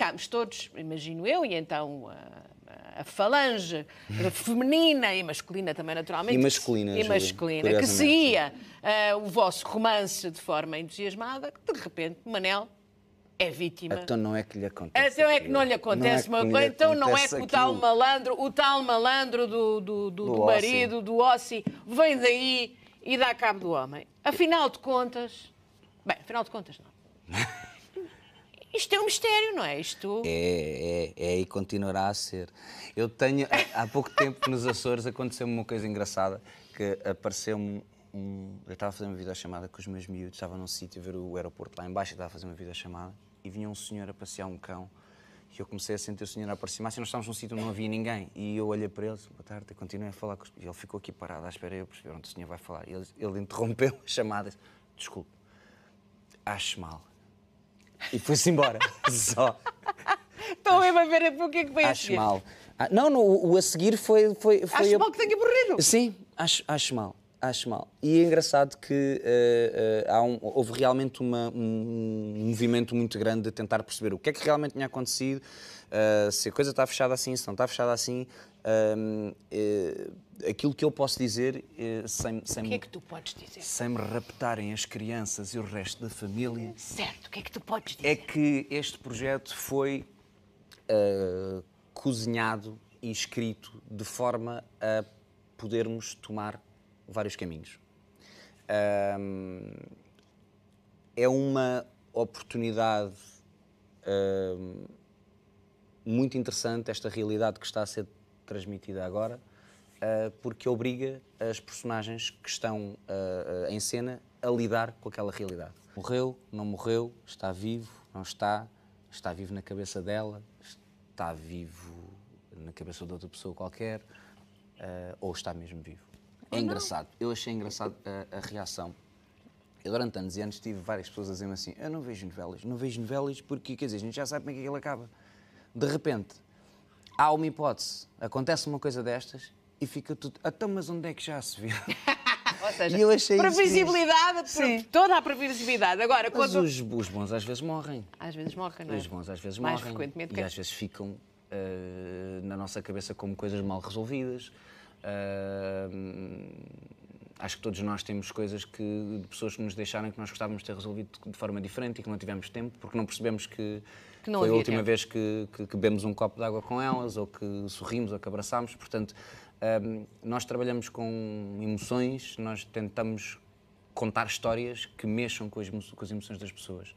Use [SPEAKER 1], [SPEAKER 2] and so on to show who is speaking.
[SPEAKER 1] ficámos todos, imagino eu, e então a, a falange feminina e masculina também, naturalmente. E masculina. E masculina, que seguia uh, eh, o vosso romance de forma entusiasmada, que de repente, Manel é vítima. Então não é que lhe acontece. Então é que não lhe acontece não é uma coisa. Então não é que o tal malandro, o tal malandro do, do, do, do, do marido, do Ossi, vem daí e dá cabo do homem. Afinal de contas. Bem, afinal de contas, não. Isto é um mistério, não é? Isto... É, é, é e continuará a ser. Eu tenho, há pouco tempo nos Açores aconteceu-me uma coisa engraçada, que apareceu-me um... Eu estava a fazer uma videochamada com os meus miúdos, estava num sítio a ver o aeroporto lá embaixo, estava a fazer uma videochamada, e vinha um senhor a passear um cão, e eu comecei a sentir o senhor a aproximar-se. Nós estávamos num sítio onde não havia ninguém. E eu olhei para ele disse, boa tarde, continuei a falar. E ele ficou aqui parado à espera eu percebi onde o senhor vai falar. E ele, ele interrompeu a chamada disse, desculpe, acho mal e foi-se embora. Só. Estão mesmo a ver o que é que foi Acho mal. Ah, não, o, o a seguir foi. foi, foi acho a... mal que tenha morrido. Sim, acho, acho mal. Acho mal. E é engraçado que uh, uh, um, houve realmente uma, um, um, movimento muito grande de tentar perceber o que é que realmente tinha acontecido, uh, se a coisa está fechada assim, se não está fechada assim. Ehm, aquilo que eu posso dizer sem, sem. O que é que tu podes dizer? Sem me raptarem as crianças e o resto da família. Certo, o que é que tu podes é dizer? É que este projeto foi cozinhado e escrito de forma a podermos tomar vários caminhos. Um, é uma oportunidade um, muito interessante esta realidade que está a ser transmitida agora, uh, porque obriga as personagens que estão uh, uh, em cena a lidar com aquela realidade. Morreu, não morreu, está vivo, não está, está vivo na cabeça dela, está vivo na cabeça de outra pessoa qualquer, ou está mesmo vivo. É não. engraçado. Eu achei engraçado a, a reação. Eu durante anos e anos tive várias pessoas a dizer-me assim, eu não vejo novelas, não vejo novelas porque, quer dizer, a gente já sabe como é que aquilo acaba. De repente, há uma hipótese, acontece uma coisa destas e fica tudo, então mas onde é que já se viu? Ou seja, e eu achei previsibilidade, Sim. toda a previsibilidade. Agora, Mas quando... os, os, bons às vezes morrem. Às vezes morrem, não é? Os bons às vezes Mais morrem. Mais frequentemente. E que... às vezes ficam uh, na nossa cabeça como coisas mal resolvidas. Uh, acho que todos nós temos coisas que de pessoas que nos deixaram que nós gostávamos de ter resolvido de forma diferente e que não tivemos tempo porque não percebemos que,
[SPEAKER 2] que não foi a última tempo.
[SPEAKER 1] vez que, que, que, bebemos um copo de água com elas ou que sorrimos ou que abraçámos. Portanto, um, nós trabalhamos com emoções, nós tentamos contar histórias que mexam com as, com as emoções das pessoas.